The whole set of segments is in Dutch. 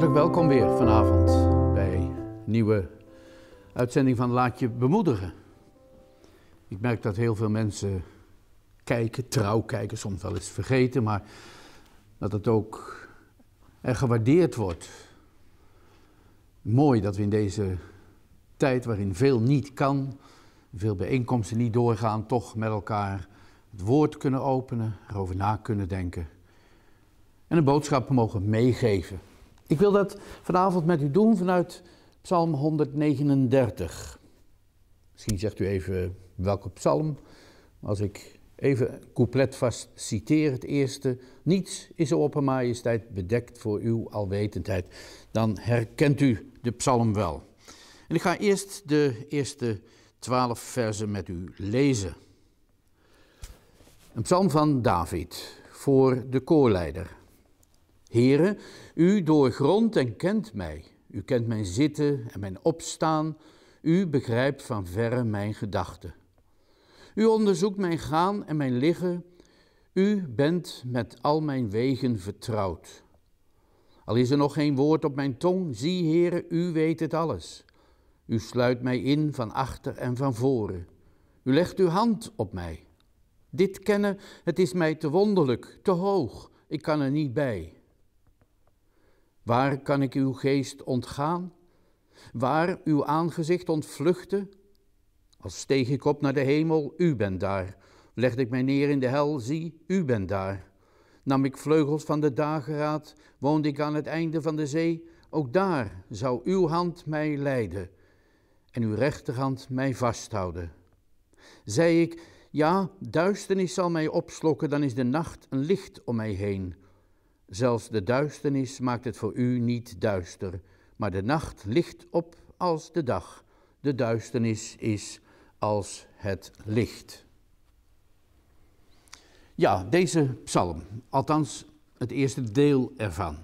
Hartelijk welkom weer vanavond bij een nieuwe uitzending van Laat je bemoedigen. Ik merk dat heel veel mensen kijken, trouw kijken, soms wel eens vergeten, maar dat het ook er gewaardeerd wordt. Mooi dat we in deze tijd waarin veel niet kan, veel bijeenkomsten niet doorgaan, toch met elkaar het woord kunnen openen, erover na kunnen denken en een boodschap mogen meegeven. Ik wil dat vanavond met u doen vanuit Psalm 139. Misschien zegt u even welke psalm. Als ik even couplet vast citeer, het eerste. Niets is op majesteit bedekt voor uw alwetendheid. Dan herkent u de psalm wel. En ik ga eerst de eerste twaalf versen met u lezen. Een psalm van David voor de koorleider. Heere, u doorgrondt en kent mij. U kent mijn zitten en mijn opstaan. U begrijpt van verre mijn gedachten. U onderzoekt mijn gaan en mijn liggen. U bent met al mijn wegen vertrouwd. Al is er nog geen woord op mijn tong, zie, Heere, u weet het alles. U sluit mij in van achter en van voren. U legt uw hand op mij. Dit kennen, het is mij te wonderlijk, te hoog. Ik kan er niet bij. Waar kan ik uw geest ontgaan? Waar uw aangezicht ontvluchten? Als steeg ik op naar de hemel, u bent daar. Legde ik mij neer in de hel, zie, u bent daar. Nam ik vleugels van de dageraad, woonde ik aan het einde van de zee, ook daar zou uw hand mij leiden en uw rechterhand mij vasthouden. Zei ik, ja, duisternis zal mij opslokken, dan is de nacht een licht om mij heen. Zelfs de duisternis maakt het voor u niet duister, maar de nacht licht op als de dag. De duisternis is als het licht. Ja, deze psalm, althans het eerste deel ervan.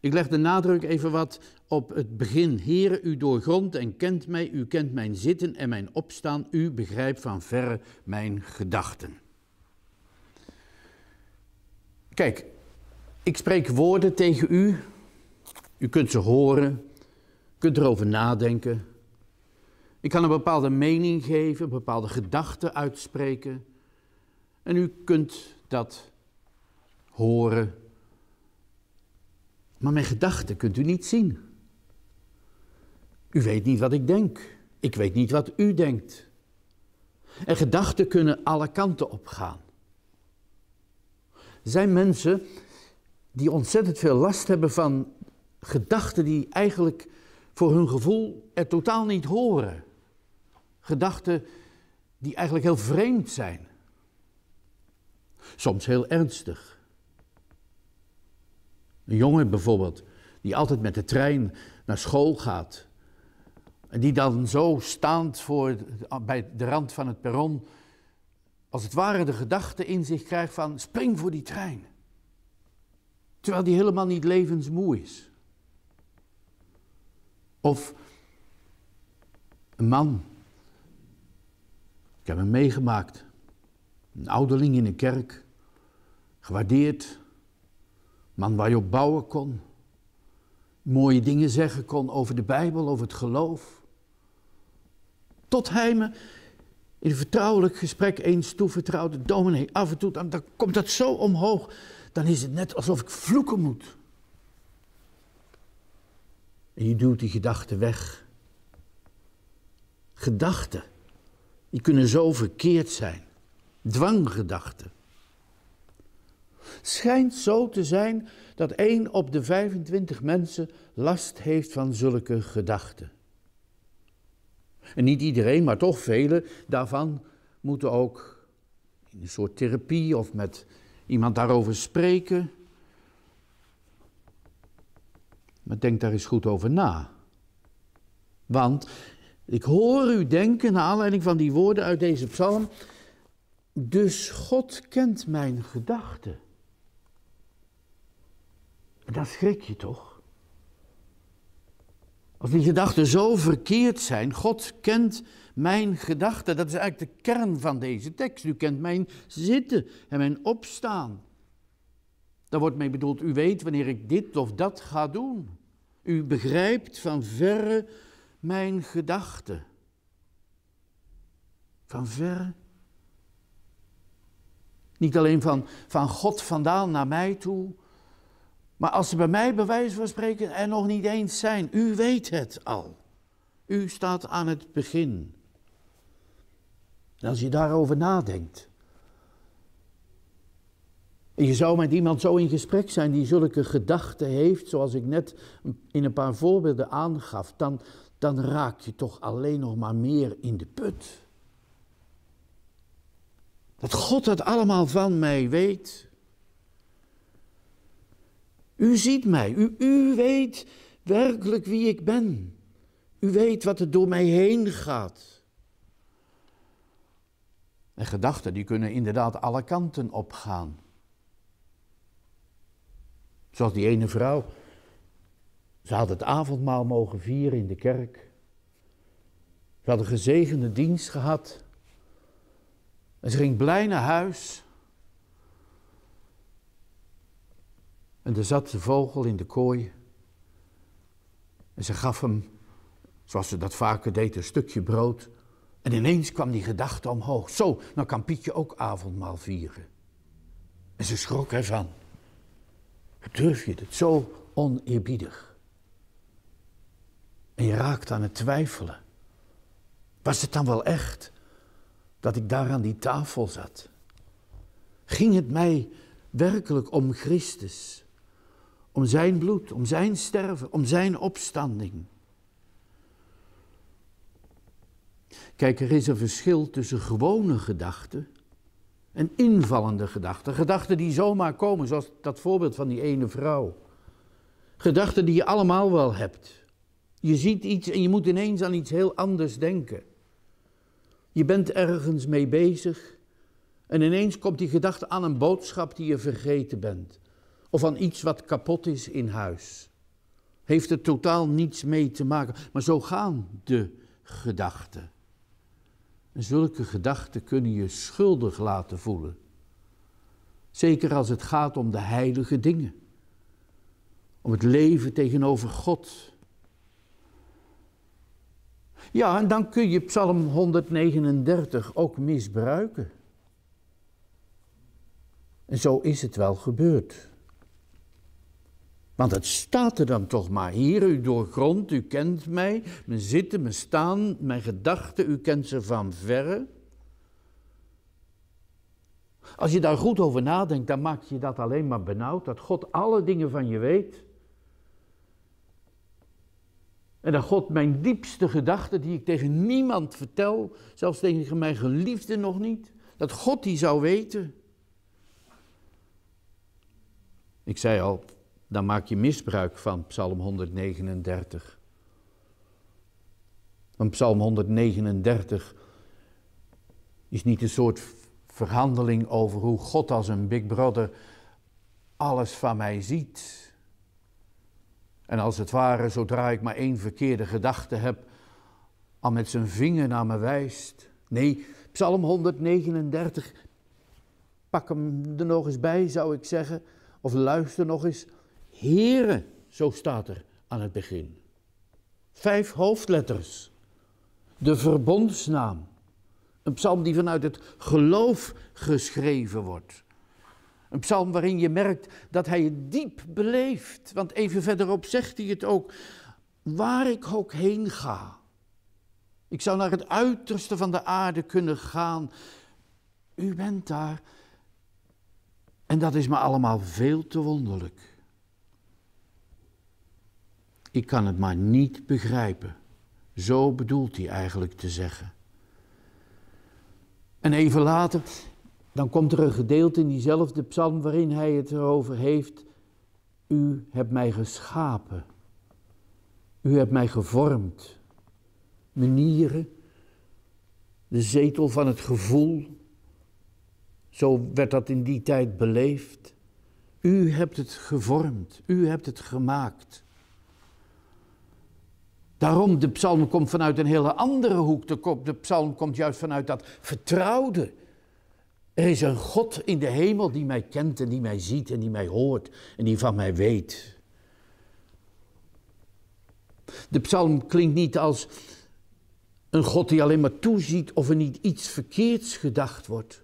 Ik leg de nadruk even wat op het begin. Heer, u doorgrondt en kent mij, u kent mijn zitten en mijn opstaan, u begrijpt van verre mijn gedachten. Kijk, ik spreek woorden tegen u. U kunt ze horen, kunt erover nadenken. Ik kan een bepaalde mening geven, bepaalde gedachten uitspreken. En u kunt dat horen. Maar mijn gedachten kunt u niet zien. U weet niet wat ik denk. Ik weet niet wat u denkt. En gedachten kunnen alle kanten opgaan. Er zijn mensen die ontzettend veel last hebben van gedachten die eigenlijk voor hun gevoel er totaal niet horen. Gedachten die eigenlijk heel vreemd zijn. Soms heel ernstig. Een jongen bijvoorbeeld, die altijd met de trein naar school gaat. En die dan zo staand voor, bij de rand van het perron, als het ware de gedachte in zich krijgt van spring voor die trein. Terwijl die helemaal niet levensmoe is. Of een man. Ik heb hem meegemaakt. Een ouderling in een kerk. Gewaardeerd. Man waar je op bouwen kon. Mooie dingen zeggen kon over de Bijbel, over het geloof. Tot hij me in een vertrouwelijk gesprek eens toevertrouwde. Dominee, af en toe dan, dan komt dat zo omhoog dan is het net alsof ik vloeken moet. En je duwt die gedachten weg. Gedachten, die kunnen zo verkeerd zijn. Dwanggedachten. Schijnt zo te zijn dat één op de 25 mensen last heeft van zulke gedachten. En niet iedereen, maar toch velen daarvan moeten ook in een soort therapie of met iemand daarover spreken. Maar denk daar eens goed over na. Want ik hoor u denken, naar aanleiding van die woorden uit deze psalm, dus God kent mijn gedachten. Dat dan schrik je toch? Of die gedachten zo verkeerd zijn. God kent mijn gedachten. Dat is eigenlijk de kern van deze tekst. U kent mijn zitten en mijn opstaan. Daar wordt mee bedoeld, u weet wanneer ik dit of dat ga doen. U begrijpt van verre mijn gedachten. Van verre. Niet alleen van, van God vandaan naar mij toe, maar als ze bij mij bij wijze van spreken er nog niet eens zijn, u weet het al. U staat aan het begin. En als je daarover nadenkt. En je zou met iemand zo in gesprek zijn die zulke gedachten heeft, zoals ik net in een paar voorbeelden aangaf, dan, dan raak je toch alleen nog maar meer in de put. Dat God dat allemaal van mij weet. U ziet mij, u, u weet werkelijk wie ik ben. U weet wat er door mij heen gaat. En gedachten die kunnen inderdaad alle kanten opgaan. Zoals die ene vrouw. Ze had het avondmaal mogen vieren in de kerk. Ze had een gezegende dienst gehad. En ze ging blij naar huis. En er zat de vogel in de kooi. En ze gaf hem, zoals ze dat vaker deed, een stukje brood. En ineens kwam die gedachte omhoog. Zo, nou kan Pietje ook avondmaal vieren. En ze schrok ervan. Durf je het zo oneerbiedig? En je raakt aan het twijfelen. Was het dan wel echt dat ik daar aan die tafel zat? Ging het mij werkelijk om Christus? Om zijn bloed, om zijn sterven, om zijn opstanding. Kijk, er is een verschil tussen gewone gedachten en invallende gedachten. Gedachten die zomaar komen, zoals dat voorbeeld van die ene vrouw. Gedachten die je allemaal wel hebt. Je ziet iets en je moet ineens aan iets heel anders denken. Je bent ergens mee bezig en ineens komt die gedachte aan een boodschap die je vergeten bent of aan iets wat kapot is in huis. Heeft er totaal niets mee te maken. Maar zo gaan de gedachten. En zulke gedachten kunnen je schuldig laten voelen. Zeker als het gaat om de heilige dingen. Om het leven tegenover God. Ja, en dan kun je Psalm 139 ook misbruiken. En zo is het wel gebeurd. Want het staat er dan toch maar. Hier, u doorgrond, u kent mij, mijn zitten, mijn staan, mijn gedachten, u kent ze van verre. Als je daar goed over nadenkt, dan maak je dat alleen maar benauwd, dat God alle dingen van je weet. En dat God mijn diepste gedachten, die ik tegen niemand vertel, zelfs tegen mijn geliefde nog niet, dat God die zou weten. Ik zei al, dan maak je misbruik van Psalm 139. Want Psalm 139 is niet een soort verhandeling over hoe God als een big brother alles van mij ziet. En als het ware, zodra ik maar één verkeerde gedachte heb, al met zijn vinger naar me wijst. Nee, Psalm 139, pak hem er nog eens bij, zou ik zeggen, of luister nog eens Here, zo staat er aan het begin. Vijf hoofdletters. De verbondsnaam. Een psalm die vanuit het geloof geschreven wordt. Een psalm waarin je merkt dat hij het diep beleeft. Want even verderop zegt hij het ook. Waar ik ook heen ga. Ik zou naar het uiterste van de aarde kunnen gaan. U bent daar. En dat is me allemaal veel te wonderlijk. Ik kan het maar niet begrijpen. Zo bedoelt hij eigenlijk te zeggen. En even later, dan komt er een gedeelte in diezelfde psalm waarin hij het erover heeft. U hebt mij geschapen. U hebt mij gevormd. manieren, de zetel van het gevoel. Zo werd dat in die tijd beleefd. U hebt het gevormd. U hebt het gemaakt. Daarom, de psalm komt vanuit een hele andere hoek. De, de psalm komt juist vanuit dat vertrouwde. Er is een God in de hemel die mij kent en die mij ziet en die mij hoort en die van mij weet. De psalm klinkt niet als een God die alleen maar toeziet of er niet iets verkeerds gedacht wordt.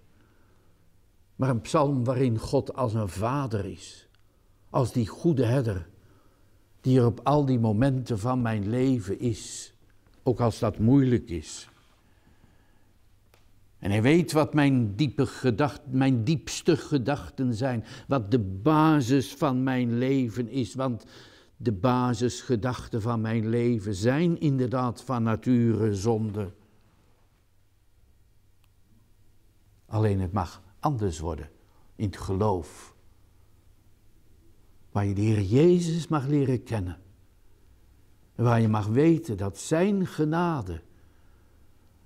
Maar een psalm waarin God als een vader is, als die goede herder die er op al die momenten van mijn leven is, ook als dat moeilijk is. En hij weet wat mijn, diepe gedacht, mijn diepste gedachten zijn, wat de basis van mijn leven is, want de basisgedachten van mijn leven zijn inderdaad van nature zonde. Alleen het mag anders worden in het geloof Waar je de Heer Jezus mag leren kennen. En waar je mag weten dat Zijn genade,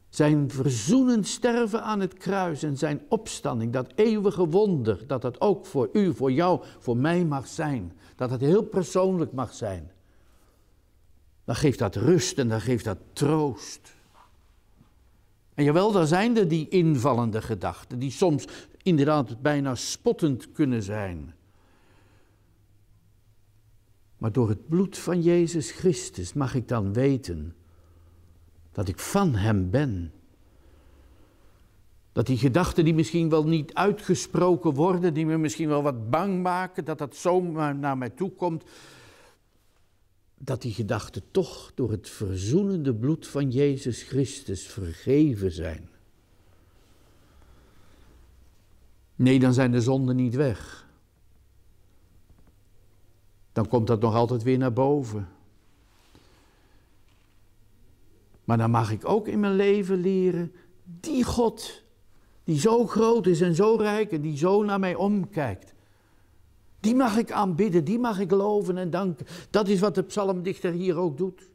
Zijn verzoenend sterven aan het kruis en Zijn opstanding, dat eeuwige wonder, dat dat ook voor u, voor jou, voor mij mag zijn. Dat het heel persoonlijk mag zijn. Dan geeft dat rust en dan geeft dat troost. En jawel, dan zijn er die invallende gedachten, die soms inderdaad bijna spottend kunnen zijn. Maar door het bloed van Jezus Christus mag ik dan weten dat ik van Hem ben. Dat die gedachten die misschien wel niet uitgesproken worden, die me misschien wel wat bang maken, dat dat zo naar mij toe komt, dat die gedachten toch door het verzoenende bloed van Jezus Christus vergeven zijn. Nee, dan zijn de zonden niet weg dan komt dat nog altijd weer naar boven. Maar dan mag ik ook in mijn leven leren, die God, die zo groot is en zo rijk en die zo naar mij omkijkt, die mag ik aanbidden, die mag ik loven en danken. Dat is wat de psalmdichter hier ook doet.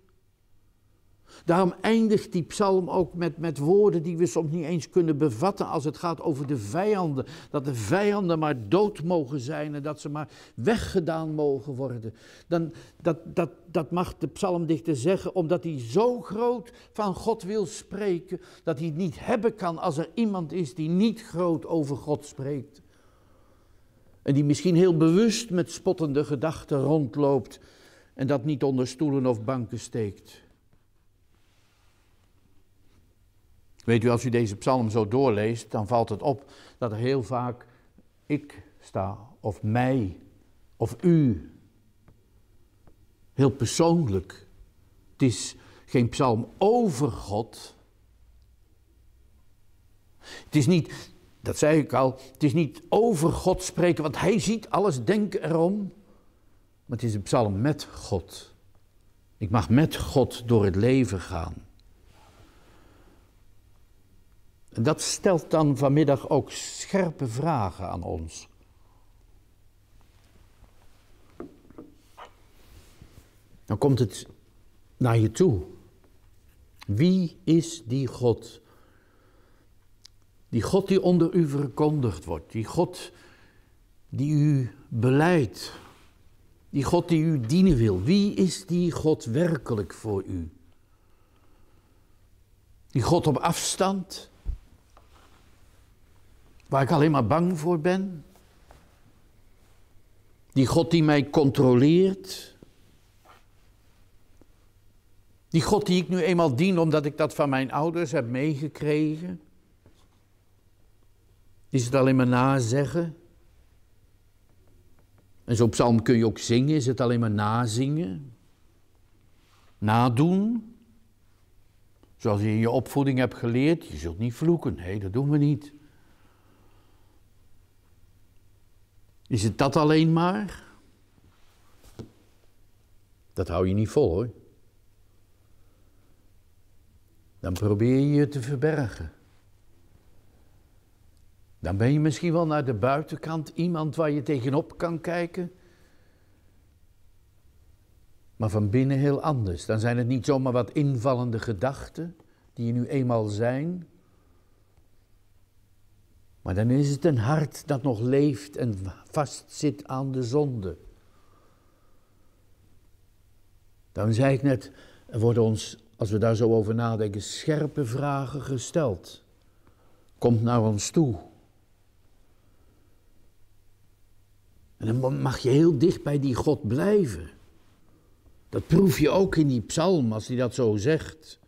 Daarom eindigt die psalm ook met, met woorden die we soms niet eens kunnen bevatten als het gaat over de vijanden. Dat de vijanden maar dood mogen zijn en dat ze maar weggedaan mogen worden. Dan, dat, dat, dat mag de psalmdichter zeggen omdat hij zo groot van God wil spreken dat hij het niet hebben kan als er iemand is die niet groot over God spreekt. En die misschien heel bewust met spottende gedachten rondloopt en dat niet onder stoelen of banken steekt. Weet u, als u deze psalm zo doorleest, dan valt het op dat er heel vaak ik sta, of mij, of u. Heel persoonlijk. Het is geen psalm over God. Het is niet, dat zei ik al, het is niet over God spreken, want hij ziet alles, denk erom. Maar het is een psalm met God. Ik mag met God door het leven gaan. Dat stelt dan vanmiddag ook scherpe vragen aan ons. Dan komt het naar je toe. Wie is die God? Die God die onder u verkondigd wordt, die God die u beleidt, die God die u dienen wil. Wie is die God werkelijk voor u? Die God op afstand? Waar ik alleen maar bang voor ben. Die God die mij controleert. Die God die ik nu eenmaal dien omdat ik dat van mijn ouders heb meegekregen. Is het alleen maar nazeggen? En zo'n psalm kun je ook zingen, is het alleen maar nazingen? Nadoen? Zoals je in je opvoeding hebt geleerd, je zult niet vloeken. Nee, dat doen we niet. Is het dat alleen maar? Dat hou je niet vol hoor. Dan probeer je je te verbergen. Dan ben je misschien wel naar de buitenkant iemand waar je tegenop kan kijken. Maar van binnen heel anders. Dan zijn het niet zomaar wat invallende gedachten, die je nu eenmaal zijn. Maar dan is het een hart dat nog leeft en vastzit aan de zonde. Dan zei ik net, er worden ons, als we daar zo over nadenken, scherpe vragen gesteld. Komt naar ons toe. En dan mag je heel dicht bij die God blijven. Dat proef je ook in die psalm als hij dat zo zegt.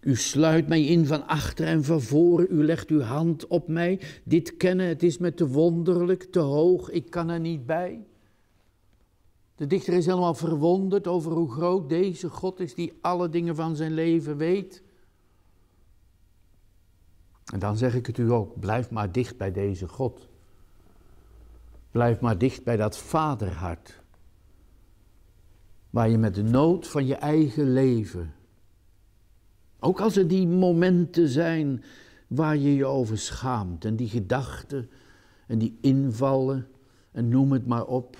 U sluit mij in van achter en van voren, u legt uw hand op mij. Dit kennen, het is me te wonderlijk, te hoog, ik kan er niet bij. De dichter is helemaal verwonderd over hoe groot deze God is die alle dingen van zijn leven weet. En dan zeg ik het u ook, blijf maar dicht bij deze God. Blijf maar dicht bij dat vaderhart. Waar je met de nood van je eigen leven ook als er die momenten zijn waar je je over schaamt en die gedachten en die invallen en noem het maar op,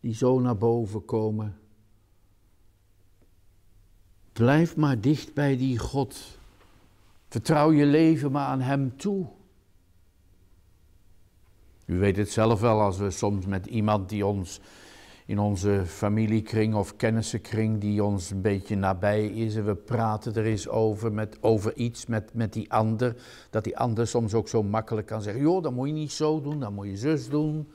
die zo naar boven komen. Blijf maar dicht bij die God. Vertrouw je leven maar aan Hem toe. U weet het zelf wel als we soms met iemand die ons in onze familiekring of kennissenkring die ons een beetje nabij is. En we praten er eens over, met, over iets met, met die ander. Dat die ander soms ook zo makkelijk kan zeggen, joh, dat moet je niet zo doen, dat moet je zus doen.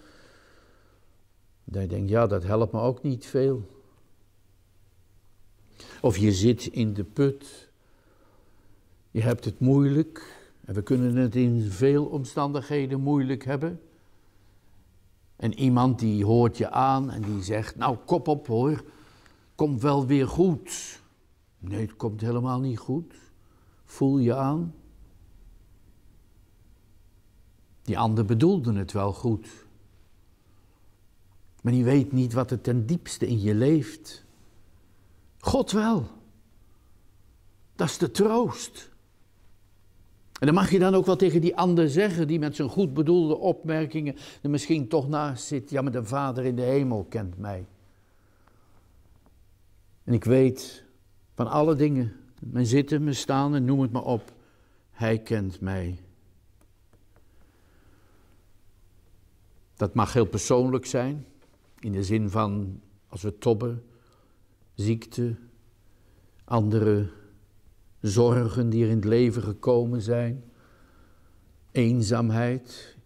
Dan denk je, ja, dat helpt me ook niet veel. Of je zit in de put, je hebt het moeilijk. En we kunnen het in veel omstandigheden moeilijk hebben. En iemand die hoort je aan en die zegt, nou kop op hoor, komt wel weer goed. Nee, het komt helemaal niet goed. Voel je aan. Die ander bedoelde het wel goed. Maar die weet niet wat er ten diepste in je leeft. God wel. Dat is de troost. En dan mag je dan ook wel tegen die ander zeggen, die met zijn goed bedoelde opmerkingen er misschien toch naast zit, ja, maar de Vader in de hemel kent mij. En ik weet van alle dingen, mijn zitten, mijn staan en noem het maar op, Hij kent mij. Dat mag heel persoonlijk zijn, in de zin van als we tobben, ziekte, andere zorgen die er in het leven gekomen zijn, eenzaamheid.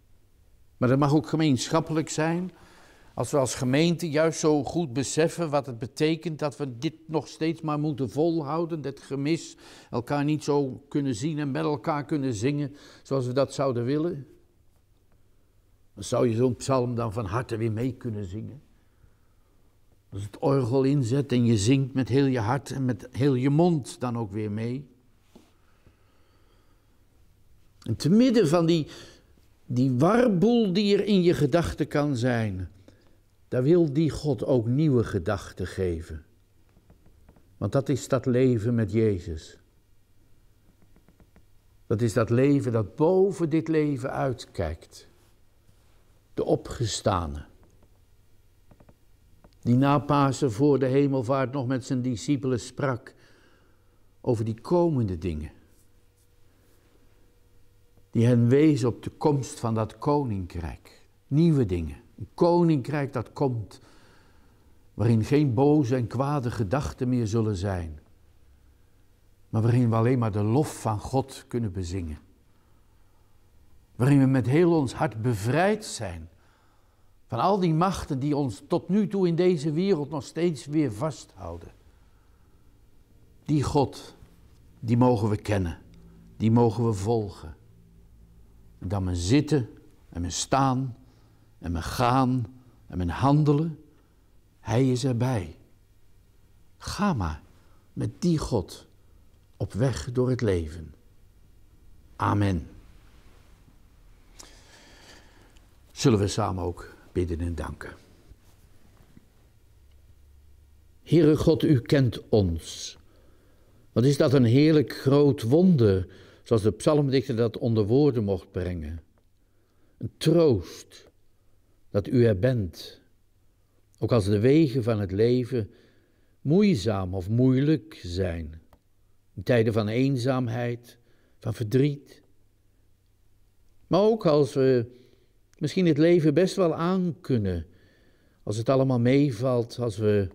Maar dat mag ook gemeenschappelijk zijn. Als we als gemeente juist zo goed beseffen wat het betekent dat we dit nog steeds maar moeten volhouden, dat gemis, elkaar niet zo kunnen zien en met elkaar kunnen zingen zoals we dat zouden willen, dan zou je zo'n psalm dan van harte weer mee kunnen zingen. Als dus het orgel inzet en je zingt met heel je hart en met heel je mond dan ook weer mee. En te midden van die, die warboel die er in je gedachten kan zijn, daar wil die God ook nieuwe gedachten geven. Want dat is dat leven met Jezus. Dat is dat leven dat boven dit leven uitkijkt. De opgestane die na Pasen voor de hemelvaart nog met zijn discipelen sprak over die komende dingen. Die hen wees op de komst van dat koninkrijk. Nieuwe dingen. Een koninkrijk dat komt, waarin geen boze en kwade gedachten meer zullen zijn, maar waarin we alleen maar de lof van God kunnen bezingen. Waarin we met heel ons hart bevrijd zijn van al die machten die ons tot nu toe in deze wereld nog steeds weer vasthouden. Die God, die mogen we kennen. Die mogen we volgen. En dan mijn zitten en mijn staan en mijn gaan en mijn handelen. Hij is erbij. Ga maar met die God op weg door het leven. Amen. Zullen we samen ook bidden en danken. Heere God, u kent ons. Wat is dat een heerlijk groot wonder, zoals de psalmdichter dat onder woorden mocht brengen. Een troost dat u er bent, ook als de wegen van het leven moeizaam of moeilijk zijn. In tijden van eenzaamheid, van verdriet. Maar ook als we misschien het leven best wel aan kunnen Als het allemaal meevalt, als we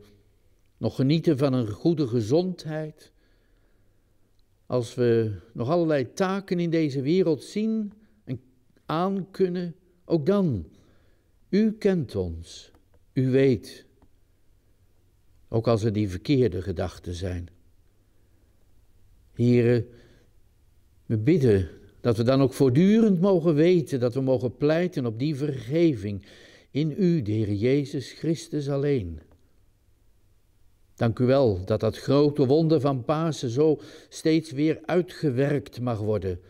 nog genieten van een goede gezondheid. Als we nog allerlei taken in deze wereld zien en aankunnen, ook dan. U kent ons, u weet. Ook als er die verkeerde gedachten zijn. Heren, we bidden dat we dan ook voortdurend mogen weten dat we mogen pleiten op die vergeving in u, de Heer Jezus Christus alleen. Dank u wel dat dat grote wonder van Pasen zo steeds weer uitgewerkt mag worden.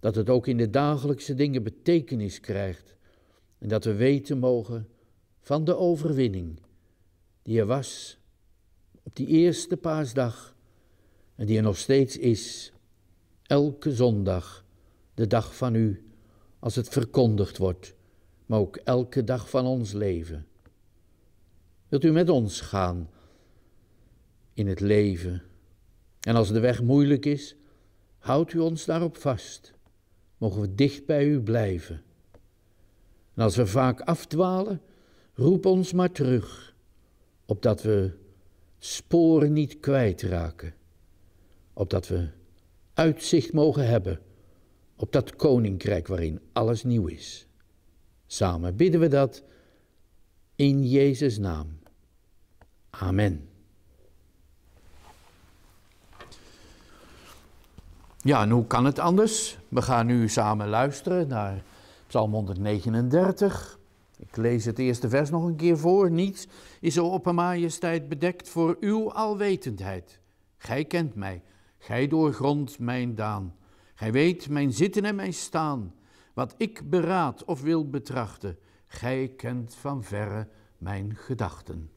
Dat het ook in de dagelijkse dingen betekenis krijgt. En dat we weten mogen van de overwinning die er was op die eerste paasdag en die er nog steeds is, elke zondag de dag van u, als het verkondigd wordt, maar ook elke dag van ons leven. Wilt u met ons gaan in het leven? En als de weg moeilijk is, houdt u ons daarop vast. Mogen we dicht bij u blijven. En als we vaak afdwalen, roep ons maar terug, opdat we sporen niet kwijtraken, opdat we uitzicht mogen hebben op dat koninkrijk waarin alles nieuw is. Samen bidden we dat in Jezus' naam. Amen. Ja, en hoe kan het anders? We gaan nu samen luisteren naar Psalm 139. Ik lees het eerste vers nog een keer voor. Niets is, op o majesteit bedekt voor uw alwetendheid. Gij kent mij, gij doorgrondt mijn daan. Gij weet mijn zitten en mijn staan, wat ik beraad of wil betrachten. Gij kent van verre mijn gedachten.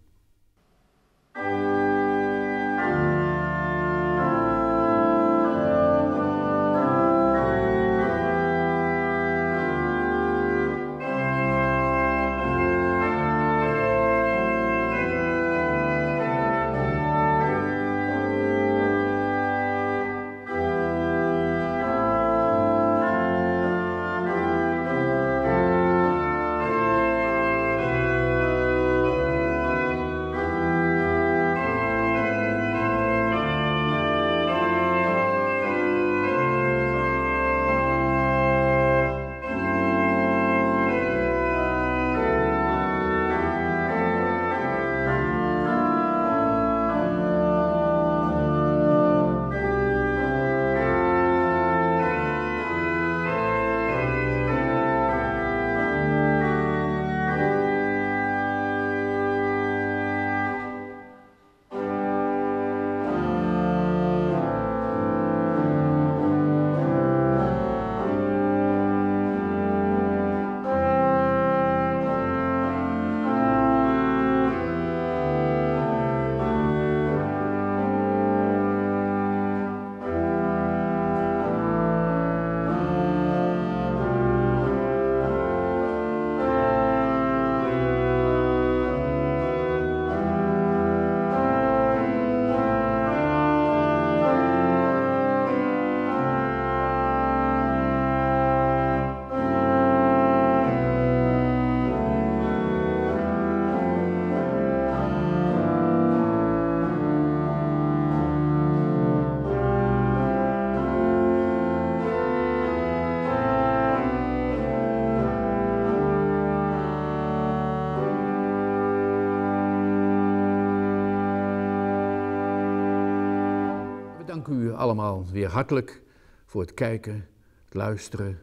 dank u allemaal weer hartelijk voor het kijken, het luisteren.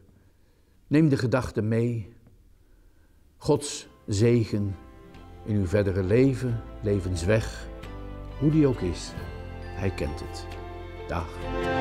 Neem de gedachten mee. Gods zegen in uw verdere leven, levensweg, hoe die ook is. Hij kent het. Dag.